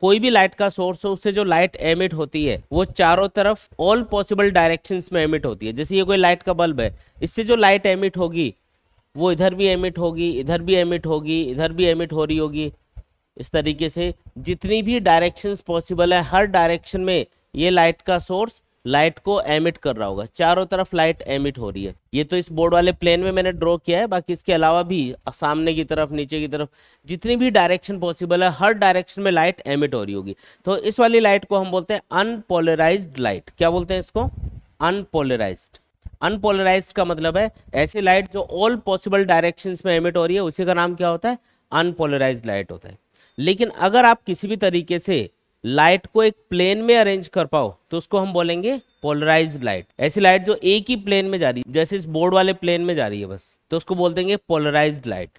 कोई भी लाइट का सोर्स हो उससे जो लाइट एमिट होती है वो चारों तरफ ऑल पॉसिबल डायरेक्शन में एमिट होती है जैसे ये कोई लाइट का बल्ब है इससे जो लाइट एमिट होगी वो इधर भी एमिट होगी इधर भी एमिट होगी इधर भी एमिट हो रही होगी इस तरीके से जितनी भी डायरेक्शंस पॉसिबल है हर डायरेक्शन में ये लाइट का सोर्स लाइट को एमिट कर रहा होगा चारों तरफ लाइट एमिट हो रही है ये तो इस बोर्ड वाले प्लेन में मैंने ड्रॉ किया है बाकी इसके अलावा भी सामने की तरफ नीचे की तरफ जितनी भी डायरेक्शन पॉसिबल है हर डायरेक्शन में लाइट एमिट हो रही होगी तो इस वाली लाइट को हम बोलते हैं अनपोलराइज लाइट क्या बोलते हैं इसको अनपोलराइज अनपोलराइज का मतलब है ऐसी लाइट जो ऑल पॉसिबल डायरेक्शन में एमिट हो रही है उसी का नाम क्या होता है अनपोलराइज लाइट होता है लेकिन अगर आप किसी भी तरीके से लाइट को एक प्लेन में अरेंज कर पाओ तो उसको हम बोलेंगे पोलराइज लाइट ऐसी लाइट जो एक ही प्लेन में जा रही है जैसे इस बोर्ड वाले प्लेन में जा रही है बस तो उसको बोल देंगे पोलराइज लाइट